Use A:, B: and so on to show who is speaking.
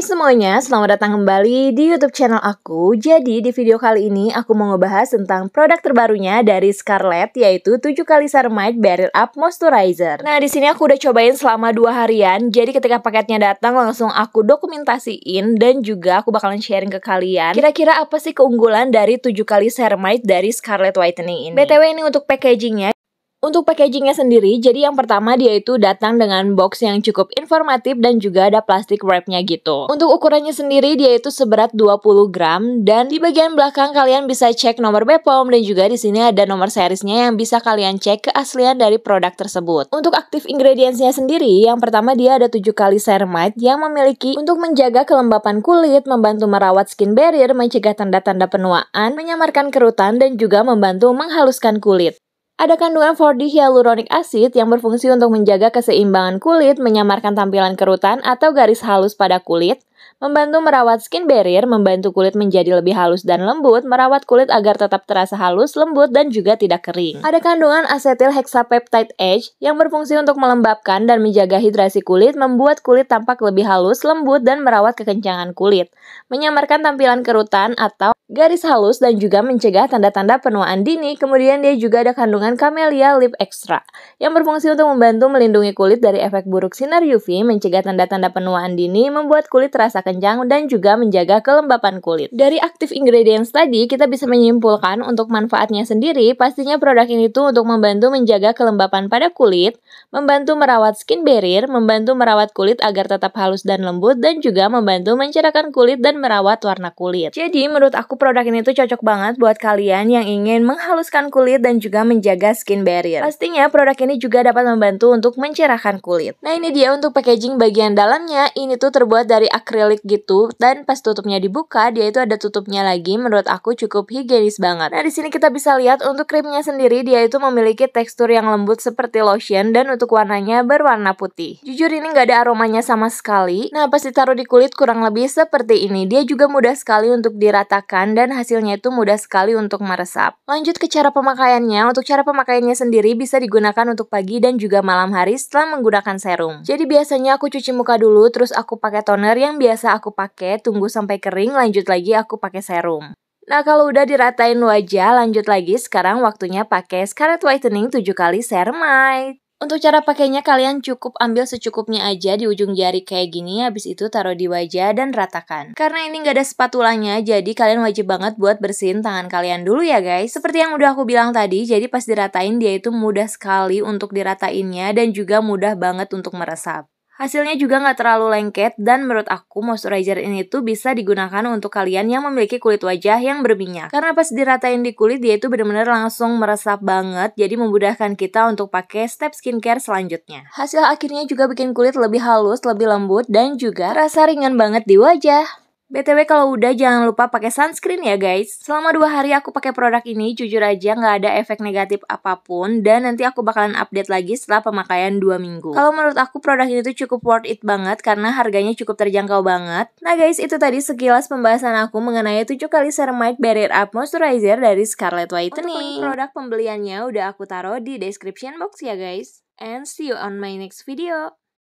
A: Hai semuanya, selamat datang kembali di YouTube channel aku. Jadi di video kali ini aku mau ngebahas tentang produk terbarunya dari Scarlett yaitu 7 kali Ceramide barrier Up Moisturizer. Nah, di sini aku udah cobain selama dua harian. Jadi ketika paketnya datang langsung aku dokumentasiin dan juga aku bakalan sharing ke kalian kira-kira apa sih keunggulan dari 7 kali Ceramide dari Scarlett Whitening ini. BTW ini untuk packagingnya untuk packagingnya sendiri, jadi yang pertama dia itu datang dengan box yang cukup informatif dan juga ada plastik wrapnya gitu. Untuk ukurannya sendiri, dia itu seberat 20 gram dan di bagian belakang kalian bisa cek nomor BPOM dan juga di sini ada nomor serisnya yang bisa kalian cek keaslian dari produk tersebut. Untuk aktif ingredientsnya sendiri, yang pertama dia ada 7 kali ceramide yang memiliki untuk menjaga kelembapan kulit, membantu merawat skin barrier, mencegah tanda-tanda penuaan, menyamarkan kerutan, dan juga membantu menghaluskan kulit. Ada kandungan 4D hyaluronic acid yang berfungsi untuk menjaga keseimbangan kulit, menyamarkan tampilan kerutan atau garis halus pada kulit, Membantu merawat skin barrier, membantu kulit menjadi lebih halus dan lembut, merawat kulit agar tetap terasa halus, lembut, dan juga tidak kering. Ada kandungan asetil hexapeptide H yang berfungsi untuk melembabkan dan menjaga hidrasi kulit, membuat kulit tampak lebih halus, lembut, dan merawat kekencangan kulit. Menyamarkan tampilan kerutan atau garis halus dan juga mencegah tanda-tanda penuaan dini. Kemudian dia juga ada kandungan Camellia Lip Extra yang berfungsi untuk membantu melindungi kulit dari efek buruk sinar UV, mencegah tanda-tanda penuaan dini, membuat kulit terasa rasa kenyang dan juga menjaga kelembapan kulit. Dari aktif ingredients tadi, kita bisa menyimpulkan untuk manfaatnya sendiri, pastinya produk ini tuh untuk membantu menjaga kelembapan pada kulit, membantu merawat skin barrier, membantu merawat kulit agar tetap halus dan lembut, dan juga membantu mencerahkan kulit dan merawat warna kulit. Jadi, menurut aku produk ini tuh cocok banget buat kalian yang ingin menghaluskan kulit dan juga menjaga skin barrier. Pastinya produk ini juga dapat membantu untuk mencerahkan kulit. Nah, ini dia untuk packaging bagian dalamnya. Ini tuh terbuat dari akrilik akrilik gitu dan pas tutupnya dibuka dia itu ada tutupnya lagi menurut aku cukup higienis banget. Nah di sini kita bisa lihat untuk krimnya sendiri dia itu memiliki tekstur yang lembut seperti lotion dan untuk warnanya berwarna putih. Jujur ini nggak ada aromanya sama sekali. Nah pas ditaruh di kulit kurang lebih seperti ini. Dia juga mudah sekali untuk diratakan dan hasilnya itu mudah sekali untuk meresap. Lanjut ke cara pemakaiannya. Untuk cara pemakaiannya sendiri bisa digunakan untuk pagi dan juga malam hari setelah menggunakan serum. Jadi biasanya aku cuci muka dulu terus aku pakai toner yang biasa biasa aku pakai, tunggu sampai kering, lanjut lagi aku pakai serum. Nah, kalau udah diratain wajah, lanjut lagi sekarang waktunya pakai Scarlet Whitening 7 kali Ceramide. Untuk cara pakainya kalian cukup ambil secukupnya aja di ujung jari kayak gini, habis itu taruh di wajah dan ratakan. Karena ini nggak ada spatulanya, jadi kalian wajib banget buat bersihin tangan kalian dulu ya guys. Seperti yang udah aku bilang tadi, jadi pas diratain dia itu mudah sekali untuk diratainnya dan juga mudah banget untuk meresap. Hasilnya juga nggak terlalu lengket dan menurut aku moisturizer ini tuh bisa digunakan untuk kalian yang memiliki kulit wajah yang berminyak. Karena pas diratain di kulit dia itu bener-bener langsung meresap banget jadi memudahkan kita untuk pakai step skincare selanjutnya. Hasil akhirnya juga bikin kulit lebih halus, lebih lembut dan juga rasa ringan banget di wajah. BTW kalau udah jangan lupa pakai sunscreen ya guys. Selama dua hari aku pakai produk ini, jujur aja nggak ada efek negatif apapun dan nanti aku bakalan update lagi setelah pemakaian dua minggu. Kalau menurut aku produk ini tuh cukup worth it banget karena harganya cukup terjangkau banget. Nah guys itu tadi sekilas pembahasan aku mengenai 7 kali Ceramide Barrier Up Moisturizer dari Scarlett Whitening. Untuk produk pembeliannya udah aku taruh di description box ya guys. And see you on my next video.